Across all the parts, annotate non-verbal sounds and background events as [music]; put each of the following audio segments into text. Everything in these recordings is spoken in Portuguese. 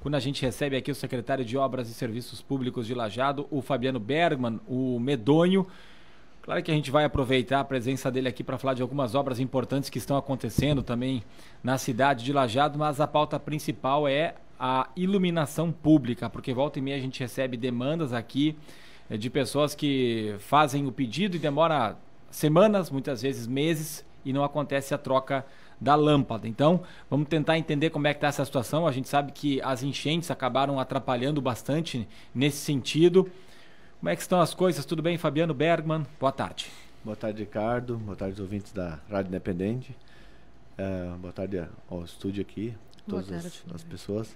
Quando a gente recebe aqui o secretário de Obras e Serviços Públicos de Lajado, o Fabiano Bergman, o Medonho. Claro que a gente vai aproveitar a presença dele aqui para falar de algumas obras importantes que estão acontecendo também na cidade de Lajado, mas a pauta principal é a iluminação pública, porque volta e meia a gente recebe demandas aqui eh, de pessoas que fazem o pedido e demora semanas, muitas vezes meses, e não acontece a troca da lâmpada. Então, vamos tentar entender como é que está essa situação. A gente sabe que as enchentes acabaram atrapalhando bastante nesse sentido. Como é que estão as coisas? Tudo bem, Fabiano Bergman? Boa tarde. Boa tarde, Ricardo. Boa tarde, os ouvintes da Rádio Independente. Uh, boa tarde ao estúdio aqui, todas tarde, as, as, pessoas.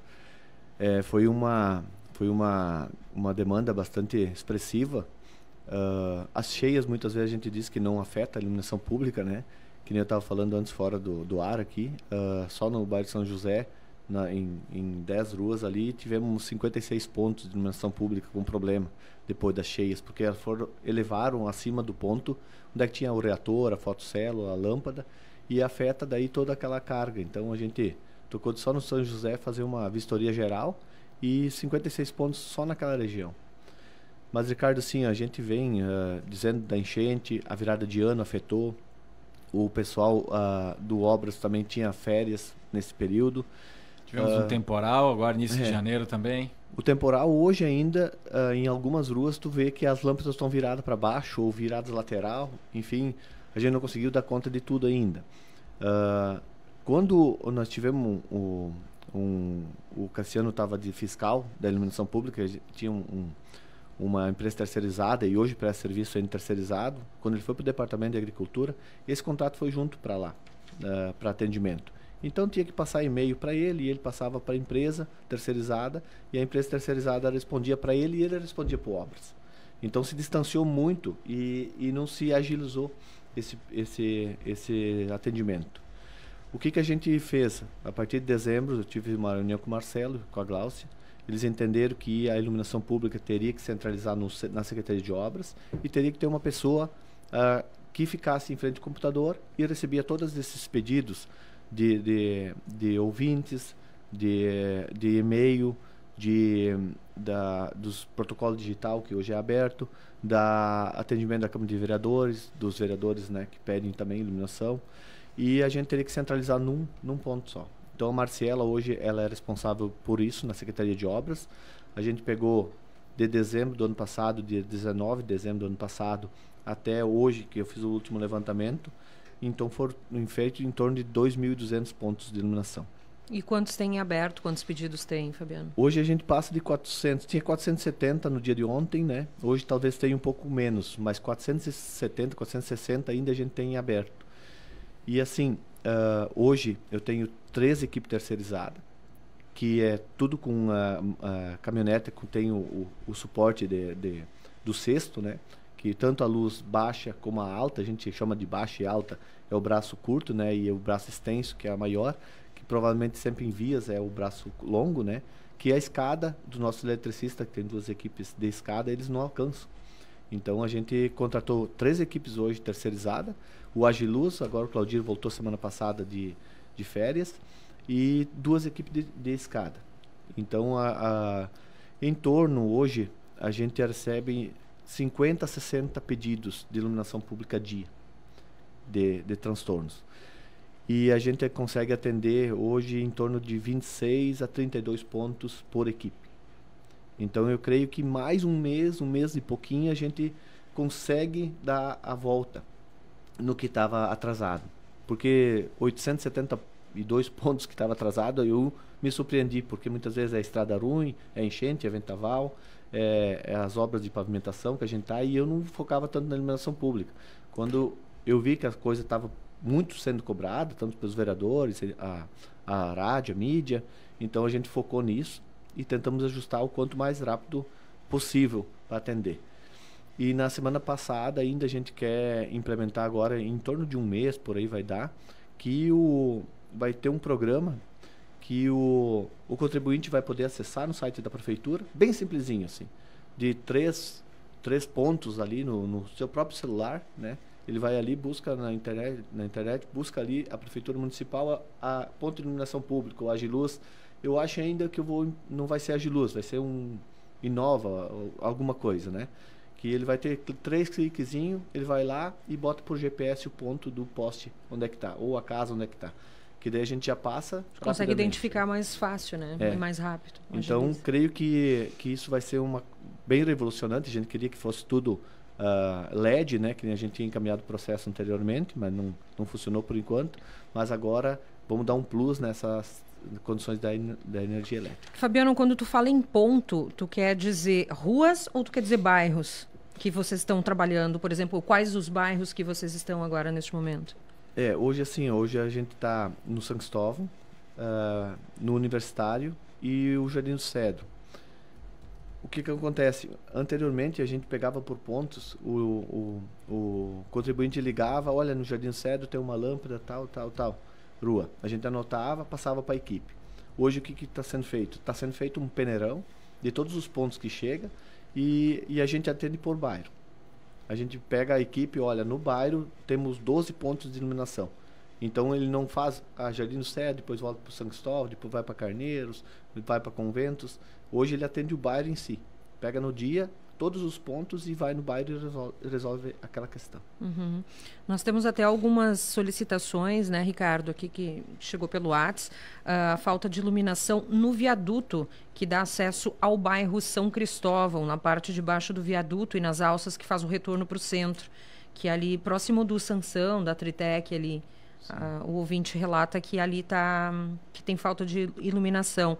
É, foi uma, foi uma, uma demanda bastante expressiva. Uh, as cheias, muitas vezes, a gente diz que não afeta a iluminação pública, né? que nem eu estava falando antes fora do, do ar aqui, uh, só no bairro de São José, na, em, em 10 ruas ali, tivemos 56 pontos de iluminação pública com problema depois das cheias, porque foram, elevaram acima do ponto onde é tinha o reator, a fotocélula, a lâmpada, e afeta daí toda aquela carga. Então a gente tocou só no São José fazer uma vistoria geral e 56 pontos só naquela região. Mas, Ricardo, sim, a gente vem uh, dizendo da enchente, a virada de ano afetou, o pessoal uh, do Obras também tinha férias nesse período. Tivemos uh, um ah, temporal agora, início é. de janeiro também. O temporal hoje ainda, uh, em algumas ruas, tu vê que as lâmpadas estão viradas para baixo ou viradas lateral. Enfim, a gente não conseguiu dar conta de tudo ainda. quando nós tivemos o, um, o Cassiano estava de fiscal da iluminação pública, tinha um, um uma empresa terceirizada e hoje presta serviço é em terceirizado. Quando ele foi para o Departamento de Agricultura, esse contrato foi junto para lá, uh, eh, para atendimento. Então tinha que passar e-mail para ele e ele passava para a empresa terceirizada e a empresa terceirizada respondia para ele e ele respondia para obras. Então se distanciou muito e, e não se agilizou esse, esse, esse atendimento. O que, que a gente fez? A partir de dezembro eu tive uma reunião com o Marcelo, com a Glaucia, eles entenderam que a iluminação pública teria que centralizar no, na Secretaria de Obras e teria que ter uma pessoa uh, que ficasse em frente ao computador e recebia todos esses pedidos de, de, de ouvintes, de, de e-mail, de, da, dos protocolos digital que hoje é aberto, da atendimento da Câmara de Vereadores, dos vereadores né, que pedem também iluminação. E a gente teria que centralizar num, num ponto só. Então a Marciela hoje ela é responsável por isso na Secretaria de Obras. A gente pegou de dezembro do ano passado, dia 19 de dezembro do ano passado, até hoje que eu fiz o último levantamento, então foram feitos em torno de 2.200 pontos de iluminação. E quantos tem em aberto? Quantos pedidos tem, Fabiano? Hoje a gente passa de 400. Tinha 470 no dia de ontem, né? Hoje talvez tenha um pouco menos, mas 470, 460 ainda a gente tem em aberto. E assim, uh, hoje eu tenho três equipes terceirizadas, que é tudo com a, a caminhonete, que tem o, o, o suporte de, de, do cesto, né? Que tanto a luz baixa como a alta, a gente chama de baixa e alta, é o braço curto, né? E é o braço extenso, que é a maior, que provavelmente sempre em vias é o braço longo, né? Que é a escada do nosso eletricista, que tem duas equipes de escada, eles não alcançam. Então a gente contratou três equipes hoje terceirizada, o Agiluz, agora o Claudir voltou semana passada de, de férias, e duas equipes de, de escada. Então a, a, em torno hoje a gente recebe 50 a 60 pedidos de iluminação pública dia de, de transtornos. E a gente consegue atender hoje em torno de 26 a 32 pontos por equipe. Então eu creio que mais um mês, um mês e pouquinho, a gente consegue dar a volta no que estava atrasado. Porque 872 [laughs] pontos que estava atrasado, eu me surpreendi, porque muitas vezes é estrada ruim, é enchente, é ventaval, é, é as obras de pavimentação que a gente está, e eu não focava tanto na iluminação pública. Quando eu vi que a coisa estava muito sendo cobrada, tanto pelos vereadores, a, a rádio, a mídia, então a gente focou nisso e tentamos ajustar o quanto mais rápido possível para atender. E na semana passada ainda a gente quer implementar agora em torno de um mês por aí vai dar que o vai ter um programa que o, o contribuinte vai poder acessar no site da prefeitura, bem simplesinho assim, de três, três pontos ali no, no seu próprio celular, né? Ele vai ali, busca na internet, na internet busca ali a prefeitura municipal, a, a ponto de iluminação pública, o Agiluz, eu acho ainda que eu vou não vai ser Agiluz, vai ser um Inova, alguma coisa, né? Que ele vai ter três cliquezinho, ele vai lá e bota por GPS o ponto do poste onde é que tá, ou a casa onde é que tá. Que daí a gente já passa. Consegue identificar mais fácil, né? É. E mais rápido. Então, agiliza. creio que, que isso vai ser uma bem revolucionante. A gente queria que fosse tudo uh, ah, LED, né? Que a gente tinha encaminhado o processo anteriormente, mas não, não funcionou por enquanto. Mas agora vamos dar um plus nessas condições da, da energia elétrica. Fabiano, quando tu fala em ponto, tu quer dizer ruas ou tu quer dizer bairros que vocês estão trabalhando? Por exemplo, quais os bairros que vocês estão agora neste momento? É, hoje assim, hoje a gente está no São Cristóvão, uh, no Universitário e o Jardim do Cedo. O que que acontece? Anteriormente a gente pegava por pontos, o, o, o contribuinte ligava, olha no Jardim Cedo tem uma lâmpada tal, tal, tal rua. A gente anotava, passava para a equipe. Hoje o que está sendo feito? Está sendo feito um peneirão de todos os pontos que chega e, e a gente atende por bairro. A gente pega a equipe, olha, no bairro temos 12 pontos de iluminação. Então ele não faz a ah, Jardim do Sé, depois volta para o São Cristóvão, depois vai para Carneiros, vai para Conventos. Hoje ele atende o bairro em si. Pega no dia, todos os pontos e vai no bairro e resolve aquela questão. Uhum. Nós temos até algumas solicitações, né, Ricardo, aqui que chegou pelo Whats, ah, a falta de iluminação no viaduto que dá acesso ao bairro São Cristóvão, na parte de baixo do viaduto e nas alças que faz o retorno para o centro, que é ali próximo do Sansão, da Tritec ali. Uh, o ouvinte relata que ali tá que tem falta de iluminação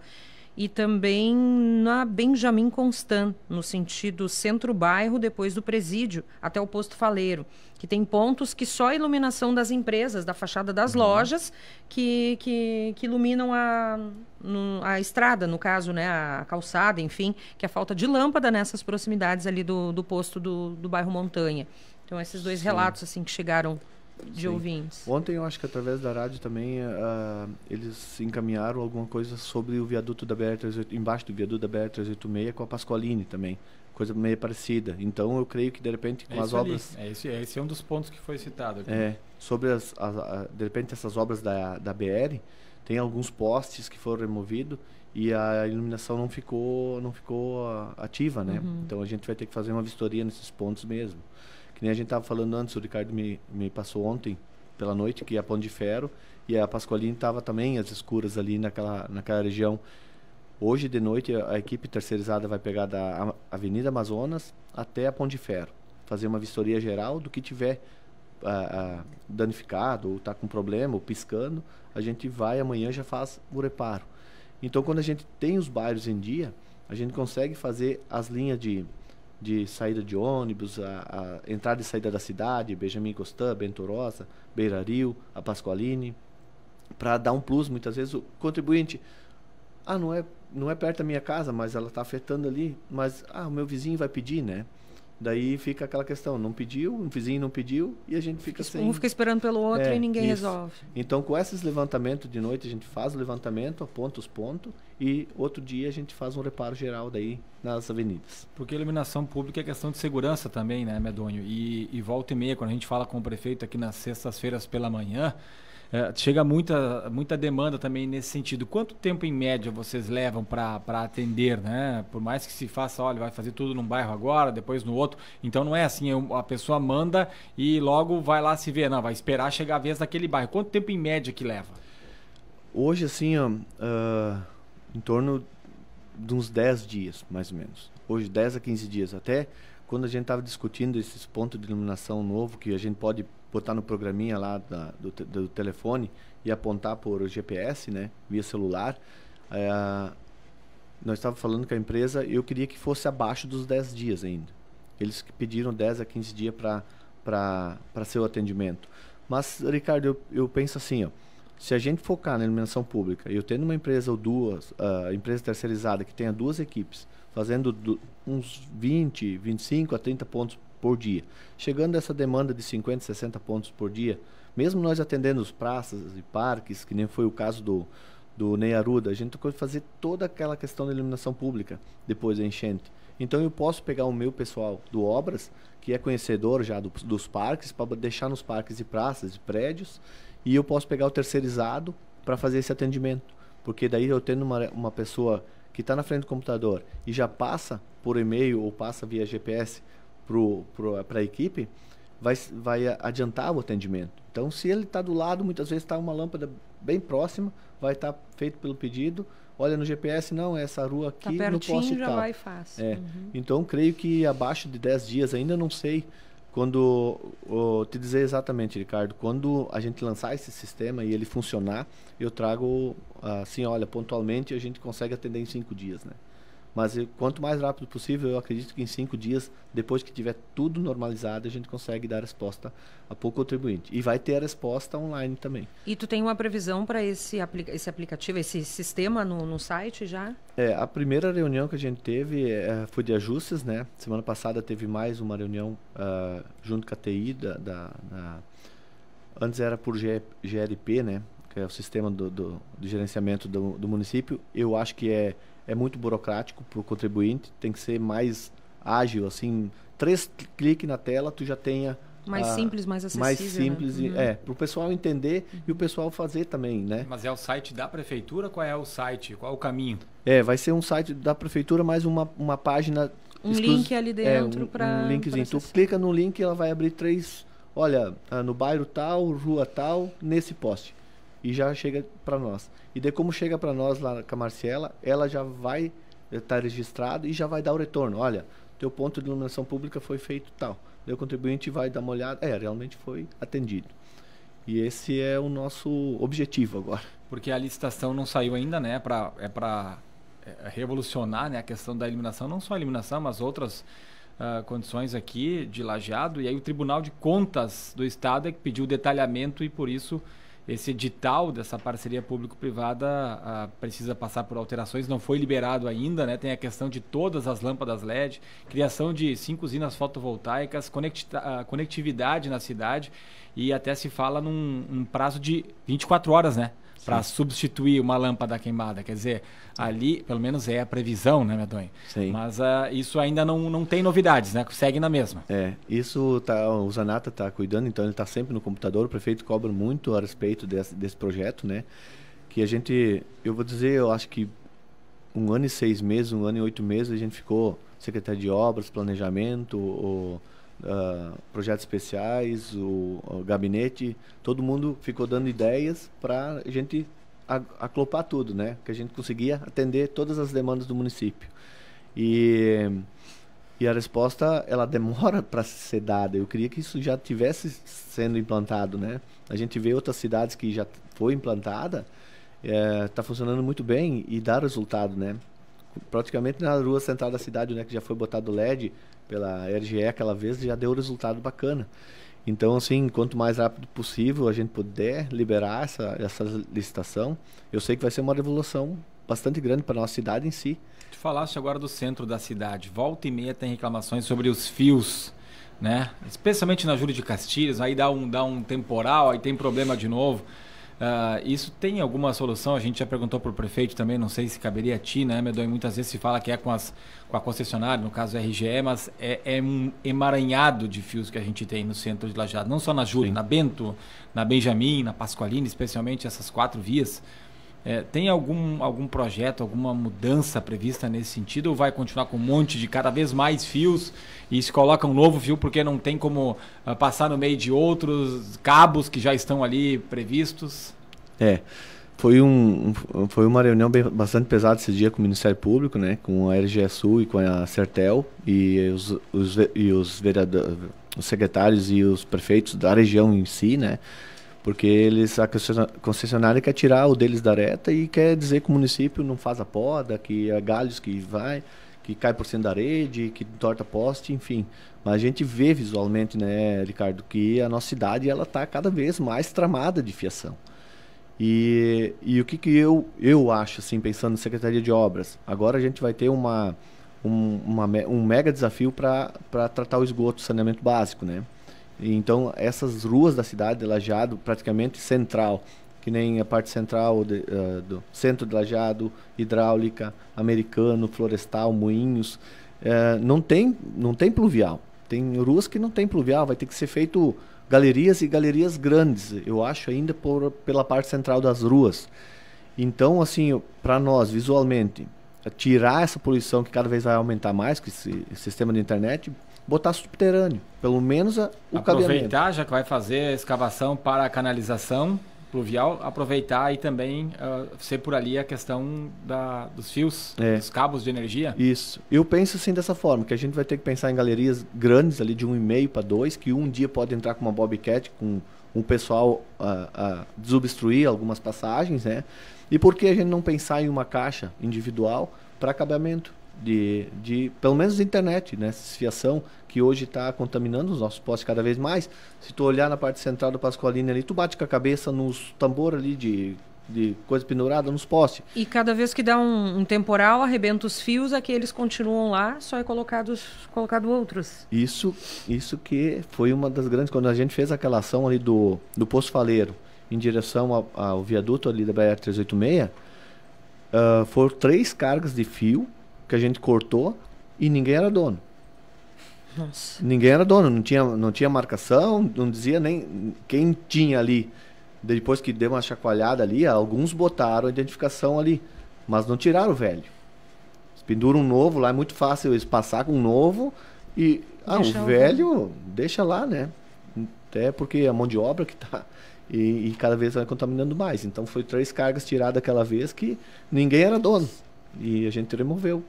e também na Benjamin Constant, no sentido centro-bairro, depois do presídio, até o posto faleiro, que tem pontos que só a iluminação das empresas, da fachada das uhum. lojas, que, que, que, iluminam a, a estrada, no caso, né, a calçada, enfim, que é a falta de lâmpada nessas proximidades ali do, do posto do, do bairro Montanha. Então, esses dois Sim. relatos assim que chegaram de Sim. ouvintes. Ontem eu acho que através da rádio também uh, eles encaminharam alguma coisa sobre o viaduto da BR-386, embaixo do viaduto da BR-386 com a Pasqualini também. Coisa meio parecida. Então eu creio que de repente com é as obras. É esse, é esse é um dos pontos que foi citado aqui. É, sobre as, as a, de repente essas obras da, da BR, tem alguns postes que foram removidos e a iluminação não ficou não ficou ah, ativa, né? Uhum. Então a gente vai ter que fazer uma vistoria nesses pontos mesmo. Que nem a gente estava falando antes, o Ricardo me, me passou ontem pela noite, que é a Ponte de Ferro, e a Pascoalina estava também às escuras ali naquela, naquela região. Hoje de noite a, a equipe terceirizada vai pegar da Avenida Amazonas até a Ponte de Ferro, fazer uma vistoria geral do que tiver danificado ou está com problema ou piscando, a gente vai amanhã já faz o reparo. Então quando a gente tem os bairros em dia, a gente consegue fazer as linhas de de saída de ônibus, a, a entrada e saída da cidade, Benjamin Costan, Bentorosa, Beira Rio, a Pasqualine, para dar um plus. Muitas vezes o contribuinte, ah, não é, não é perto da minha casa, mas ela está afetando ali, mas ah, o meu vizinho vai pedir, né? Daí fica aquela questão, não pediu, um vizinho não pediu e a gente fica sem. Um fica esperando pelo é, outro é, e ninguém isso. resolve. Então, com esses levantamentos de noite, a gente faz o levantamento, aponta os pontos e outro dia a gente faz um reparo geral daí nas avenidas. Porque iluminação pública é questão de segurança também, né, Medonho? E, e volta e meia, quando a gente fala com o prefeito aqui nas sextas-feiras pela manhã, é, chega muita, muita demanda também nesse sentido. Quanto tempo em média vocês levam para atender, né? Por mais que se faça, olha, vai fazer tudo num bairro agora, depois no outro. Então não é assim, é a pessoa manda e logo vai lá se ver, não, vai esperar chegar a vez daquele bairro. Quanto tempo em média que leva? Hoje, assim, ó, uh, em torno de uns 10 dias, mais ou menos. Hoje, 10 a 15 dias. Até quando a gente estava discutindo esses pontos de iluminação novo, que a gente pode botar no programinha lá da, do, do, telefone e apontar por GPS, né, via celular, é, nós estávamos falando com a empresa, eu queria que fosse abaixo dos 10 dias ainda. Eles pediram 10 a 15 dias para seu atendimento. Mas, Ricardo, eu, eu penso assim, ó, se a gente focar na iluminação pública, eu tendo uma empresa ou duas, uh, empresa terceirizada que tenha duas equipes, fazendo do, uns 20, 25 a 30 pontos por dia. Chegando a essa demanda de 50, 60 pontos por dia, mesmo nós atendendo os praças e parques, que nem foi o caso do, do Ney Aruda, a gente tem que fazer toda aquela questão da iluminação pública depois da enchente. Então eu posso pegar o meu pessoal do Obras, que é conhecedor já do, dos parques, para deixar nos parques e praças e prédios, e eu posso pegar o terceirizado para fazer esse atendimento. Porque daí eu tendo uma, uma pessoa que está na frente do computador e já passa por e-mail ou passa via GPS para a equipe, vai, vai adiantar o atendimento. Então, se ele está do lado, muitas vezes está uma lâmpada bem próxima, vai estar tá feito pelo pedido. Olha no GPS, não, é essa rua aqui, tá pertinho, não posso ir. Já vai fácil. É. Uhum. Então, creio que abaixo de 10 dias, ainda não sei quando oh, te dizer exatamente, Ricardo, quando a gente lançar esse sistema e ele funcionar, eu trago assim, olha, pontualmente a gente consegue atender em cinco dias, né? Mas eh, quanto mais rápido possível, eu acredito que em cinco dias, depois que tiver tudo normalizado, a gente consegue dar resposta a pouco contribuinte. E vai ter a resposta online também. E tu tem uma previsão para esse, aplica esse aplicativo, esse sistema no, no site já? É, a primeira reunião que a gente teve é, foi de ajustes, né? Semana passada teve mais uma reunião uh, junto com a TI da, da, antes era por G, GLP, né? Que é o sistema do, do, do gerenciamento do, do município. Eu acho que é é muito burocrático para o contribuinte, tem que ser mais ágil, assim, três cliques na tela, tu já tenha... Mais a, simples, mais acessível. Mais né? simples, né? e, uhum. é, para o pessoal entender uhum. e o uhum. pessoal fazer também, né? Mas é o site da prefeitura? Qual é o site? Qual é o caminho? É, vai ser um site da prefeitura, mais uma, uma página... Um exclus... link ali dentro é, um, para... Um linkzinho. Tu clica no link e ela vai abrir três... Olha, ah, no bairro tal, rua tal, nesse poste e já chega para nós. E daí como chega para nós lá com a Marcela, ela já vai estar eh, tá registrado e já vai dar o retorno. Olha, teu ponto de iluminação pública foi feito tal. Daí o contribuinte vai dar uma olhada, é, realmente foi atendido. E esse é o nosso objetivo agora. Porque a licitação não saiu ainda, né? É pra, é para é, é revolucionar né, a questão da iluminação, não só a iluminação, mas outras uh, condições aqui de lajeado. E aí o Tribunal de Contas do Estado é que pediu detalhamento e por isso esse edital dessa parceria público-privada ah, precisa passar por alterações, não foi liberado ainda, né? Tem a questão de todas as lâmpadas LED, criação de cinco usinas fotovoltaicas, ah, conectividade na cidade e até se fala num prazo de 24 horas, né? para substituir uma lâmpada queimada. Quer dizer, ali, pelo menos é a previsão, né, Medonho? Sim. Mas uh, isso ainda não, não tem novidades, né? Segue na mesma. É, isso tá, o Zanata está cuidando, então ele está sempre no computador. O prefeito cobra muito a respeito desse, desse projeto, né? Que a gente, eu vou dizer, eu acho que um ano e seis meses, um ano e oito meses, a gente ficou secretário de obras, planejamento, o uh, projetos especiais, o, o, gabinete, todo mundo ficou dando ideias para a gente aclopar tudo, né? Que a gente conseguia atender todas as demandas do município. E, e a resposta, ela demora [laughs] para ser dada. Eu queria que isso já tivesse sendo implantado, né? A gente vê outras cidades que já foi implantada, está é, tá funcionando muito bem e dá resultado, né? Praticamente na rua central da cidade, né, que já foi botado LED, pela RGE aquela vez, já deu resultado bacana. Então, assim, quanto mais rápido possível a gente puder liberar essa, essa licitação, eu sei que vai ser uma revolução bastante grande para a nossa cidade em si. Tu falaste agora do centro da cidade. Volta e meia tem reclamações sobre os fios, né? Especialmente na Júlia de Castilhos, aí dá um, dá um temporal, aí tem problema de novo. Uh, isso tem alguma solução? A gente já perguntou para o prefeito também, não sei se caberia a ti, né, Medonho? Muitas vezes se fala que é com, as, com a concessionária, no caso a RGE, mas é, é, um emaranhado de fios que a gente tem no centro de Lajado. não só na Júlia, na Bento, na Benjamin, na Pascoalina, especialmente essas quatro vias. É, tem algum, algum projeto, alguma mudança prevista nesse sentido ou vai continuar com um monte de cada vez mais fios e se coloca um novo fio porque não tem como uh, passar no meio de outros cabos que já estão ali previstos? É, foi, um, foi uma reunião bem, bastante pesada esse dia com o Ministério Público, né, com a Sul e com a Certel e os, os, e os, os secretários e os prefeitos da região em si, né, porque eles a concessionária quer tirar o deles da reta e quer dizer que o município não faz a poda, que é galhos que vai, que cai por cima da rede, que torta poste, enfim. Mas a gente vê visualmente, né, Ricardo, que a nossa cidade ela está cada vez mais tramada de fiação. E, e o que, que eu, eu acho, assim, pensando na Secretaria de Obras? Agora a gente vai ter uma, um, uma, um mega desafio para tratar o esgoto, saneamento básico, né? Então, essas ruas da cidade de Lajeado, praticamente central, que nem a parte central de, uh, do centro de Lajeado, hidráulica, americano, florestal, moinhos, uh, não, tem, não tem pluvial. Tem ruas que não tem pluvial, vai ter que ser feito galerias e galerias grandes, eu acho ainda por, pela parte central das ruas. Então, assim, para nós, visualmente, tirar essa poluição que cada vez vai aumentar mais com esse sistema de internet, botar subterrâneo. Pelo menos a, o aproveitar, cabeamento. Aproveitar, já que vai fazer a escavação para a canalização pluvial, aproveitar e também uh, ser por ali a questão da, dos fios, é. dos cabos de energia. Isso. Eu penso assim dessa forma, que a gente vai ter que pensar em galerias grandes ali de 1,5 para 2, que um dia pode entrar com uma bobcat, com o um pessoal uh, uh, desobstruir algumas passagens, né? E por que a gente não pensar em uma caixa individual para acabamento? de, de pelo menos internet, né? Fiação que hoje está contaminando os nossos postes cada vez mais. Se tu olhar na parte central do Pascoalina ali, tu bate com a cabeça nos tambor ali de de coisa pendurada nos postes. E cada vez que dá um, um temporal, arrebenta os fios, aqueles continuam lá, só é colocados colocado outros. Isso, isso que foi uma das grandes quando a gente fez aquela ação ali do do poço faleiro em direção ao, ao viaduto ali da BR 386, uh, foram três cargas de fio que a gente cortou e ninguém era dono. Nossa. Ninguém era dono, não tinha, não tinha marcação, não dizia nem quem tinha ali. Depois que deu uma chacoalhada ali, alguns botaram a identificação ali, mas não tiraram o velho. Eles penduram um novo lá, é muito fácil eles passar com um novo e. Ah, deixa o velho, deixa lá, né? Até porque é a mão de obra que tá. E, e, cada vez vai contaminando mais. Então foi três cargas tiradas aquela vez que ninguém era dono. E a gente removeu.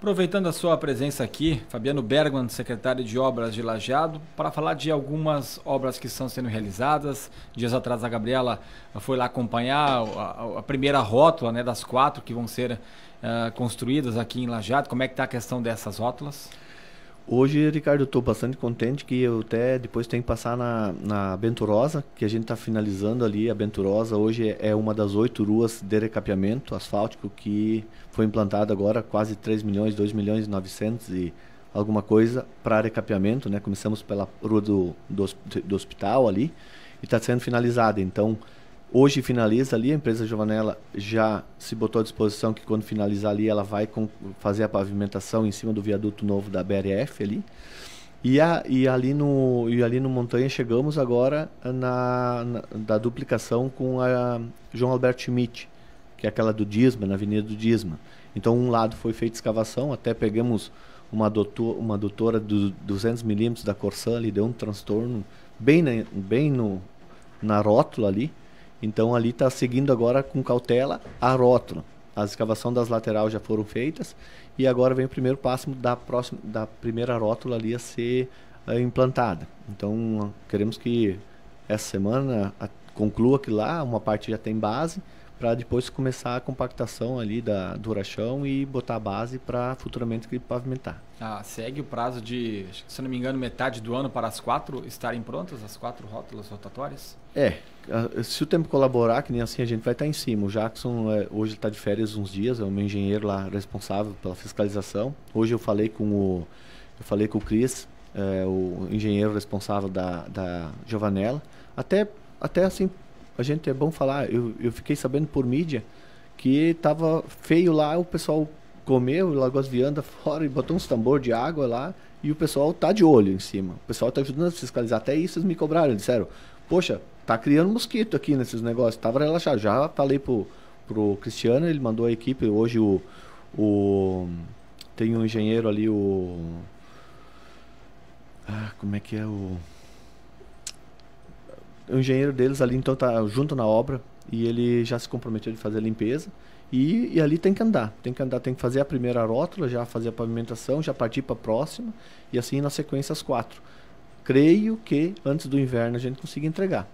Aproveitando a sua presença aqui, Fabiano Bergman, secretário de Obras de Lajeado, para falar de algumas obras que estão sendo realizadas. Dias atrás a Gabriela foi lá acompanhar a, a primeira rótula né, das quatro que vão ser uh, construídas aqui em Lajeado. Como é que está a questão dessas rótulas? Hoje, Ricardo, eu estou bastante contente que eu até depois tenho que passar na, na Benturosa, que a gente está finalizando ali. A Benturosa hoje é uma das oito ruas de recapeamento asfáltico que foi implantado agora quase 3 milhões, 2 milhões e 900 e alguma coisa para recapeamento. Né? Começamos pela rua do, do, do hospital ali e está sendo finalizada. Então, Hoje finaliza ali, a empresa Giovanella já se botou à disposição que quando finalizar ali ela vai fazer a pavimentação em cima do viaduto novo da BRF ali. E, a, e, ali, no, e ali no Montanha chegamos agora na, na da duplicação com a João Alberto Schmidt, que é aquela do Disma, na Avenida do Disma. Então um lado foi feita escavação, até pegamos uma, doutor, uma doutora de 200 milímetros da Corsan ali, deu um transtorno bem, na, bem no, na rótula ali. Então ali está seguindo agora com cautela a rótula. As escavações das laterais já foram feitas e agora vem o primeiro passo da, próxima, da primeira rótula ali a ser uh, implantada. Então queremos que essa semana conclua que lá uma parte já tem base para depois começar a compactação ali da, do rachão e botar a base para futuramente pavimentar. Ah, segue o prazo de, se não me engano, metade do ano para as quatro estarem prontas, as quatro rótulas rotatórias? É, se o tempo colaborar, que nem assim a gente vai estar tá em cima. O Jackson é, hoje está de férias uns dias, é o meu engenheiro lá responsável pela fiscalização. Hoje eu falei com o, eu falei com o Cris, é, o engenheiro responsável da, da Giovanella, até, até assim a gente é bom falar, eu, eu fiquei sabendo por mídia que tava feio lá, o pessoal comeu, largou as viandas fora e botou uns tambor de água lá. E o pessoal tá de olho em cima. O pessoal tá ajudando a fiscalizar. Até isso eles me cobraram. Disseram, poxa, tá criando mosquito aqui nesses negócios. Tava relaxado. Já falei pro, pro Cristiano, ele mandou a equipe. Hoje o, o. Tem um engenheiro ali, o. Ah, como é que é o o engenheiro deles ali então tá junto na obra e ele já se comprometeu de fazer a limpeza. E, e, ali tem que andar, tem que andar, tem que fazer a primeira rótula, já fazer a pavimentação, já partir para a próxima e assim na sequência as quatro. Creio que antes do inverno a gente consiga entregar.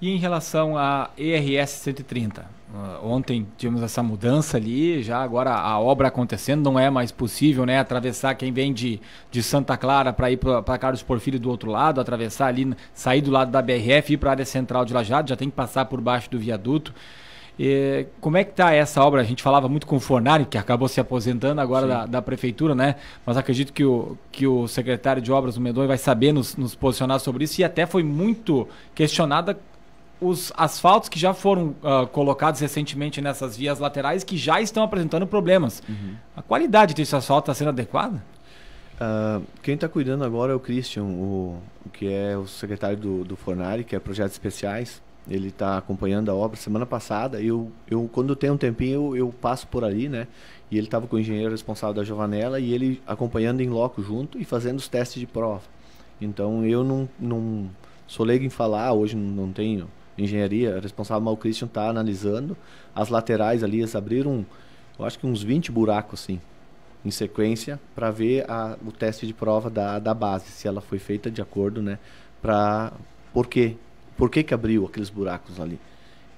E em relação à ERS 130, ah, ontem tivemos essa mudança ali, já agora a obra acontecendo, não é mais possível né, atravessar quem vem de, de Santa Clara para ir para Carlos Porfírio do outro lado, atravessar ali, sair do lado da BRF, ir para a área central de Lajado, já tem que passar por baixo do viaduto. E, como é que está essa obra? A gente falava muito com o Fornari, que acabou se aposentando agora da, da, prefeitura, né? Mas acredito que o, que o secretário de obras, o Medoi, vai saber nos, nos posicionar sobre isso e até foi muito questionada os asfaltos que já foram uh, colocados recentemente nessas vias laterais que já estão apresentando problemas. Uhum. A qualidade desse asfalto está sendo adequada? Uh, quem está cuidando agora é o Christian, o, que é o secretário do, do Fornari, que é Projetos Especiais. Ele está acompanhando a obra semana passada. Eu, eu quando tem um tempinho, eu, eu passo por ali, né? E ele estava com o engenheiro responsável da Jovanela e ele acompanhando em loco junto e fazendo os testes de prova. Então eu não, não sou leigo em falar, hoje não, não tenho engenharia, responsável mal Christian, está analisando. As laterais ali, eles abriram, eu acho que uns 20 buracos, assim, em sequência, para ver a, o teste de prova da, da base, se ela foi feita de acordo, né? Para por quê? Por que, que abriu aqueles buracos ali?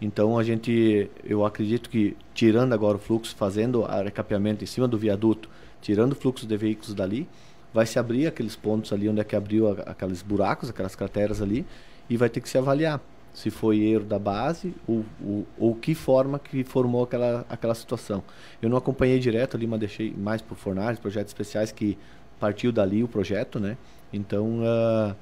Então a gente, eu acredito que tirando agora o fluxo, fazendo o recapeamento em cima do viaduto, tirando o fluxo de veículos dali, vai se abrir aqueles pontos ali onde é que abriu a, aqueles buracos, aquelas crateras ali, e vai ter que se avaliar se foi erro da base ou, ou, ou, que forma que formou aquela, aquela situação. Eu não acompanhei direto ali, mas deixei mais para o Fornares, projetos especiais que partiu dali o projeto, né? Então, uh,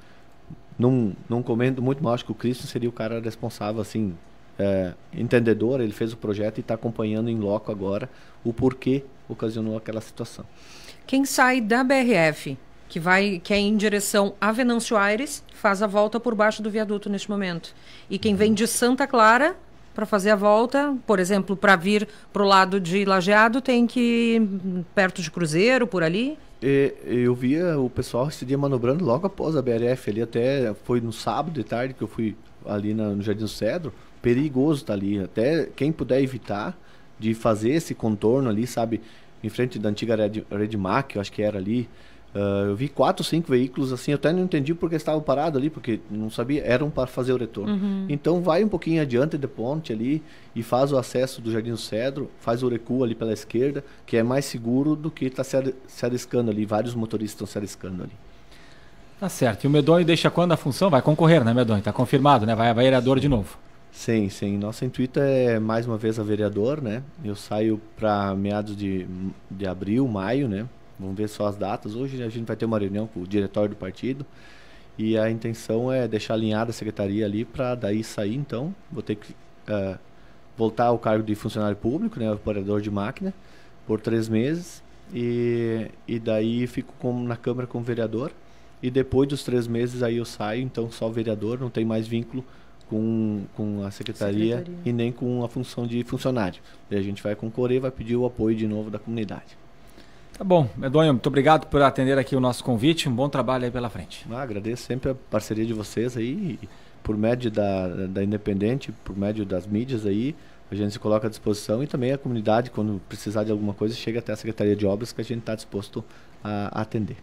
não, não comendo muito, mal, acho que o Cristo seria o cara responsável, assim, é, entendedor, ele fez o projeto e está acompanhando em loco agora o porquê ocasionou aquela situação. Quem sai da BRF que vai que é em direção a Venâncio Aires, faz a volta por baixo do viaduto neste momento. E quem vem de Santa Clara para fazer a volta, por exemplo, para vir para o lado de Lajeado, tem que ir perto de Cruzeiro, por ali. E, eu via o pessoal esse dia manobrando logo após a BRF ali, até foi no sábado de tarde que eu fui ali na, no Jardim do Cedro, perigoso tá ali, até quem puder evitar de fazer esse contorno ali, sabe, em frente da antiga Red Red eu acho que era ali, Uh, eu vi quatro, cinco veículos assim, eu até não entendi porque estavam parados ali, porque não sabia, eram para fazer o retorno. Uhum. Então vai um pouquinho adiante de ponte ali e faz o acesso do Jardim do Cedro, faz o recuo ali pela esquerda, que é mais seguro do que estar tá se arriscando ali. Vários motoristas estão se arriscando ali. Tá certo. E o Medonho deixa quando a função? Vai concorrer, né, Medonho? Tá confirmado, né? Vai a vereador de novo. Sim, sim. Nosso intuito é mais uma vez a vereador, né? Eu saio para meados de, de abril, maio, né? Vamos ver só as datas. Hoje a gente vai ter uma reunião com o diretório do partido e a intenção é deixar alinhada a secretaria ali para daí sair. Então, vou ter que uh, voltar ao cargo de funcionário público, né, operador de máquina, por três meses e, e daí fico com, na Câmara como vereador. E depois dos três meses aí eu saio, então só vereador, não tem mais vínculo com, com a secretaria, secretaria, e nem com a função de funcionário. E a gente vai concorrer, vai pedir o apoio de novo da comunidade. Tá bom. Medonho, muito obrigado por atender aqui o nosso convite. Um bom trabalho aí pela frente. Ah, agradeço sempre a parceria de vocês aí. Por médio da, da Independente, por médio das mídias aí, a gente se coloca à disposição e também a comunidade, quando precisar de alguma coisa, chega até a Secretaria de Obras que a gente está disposto a, a atender.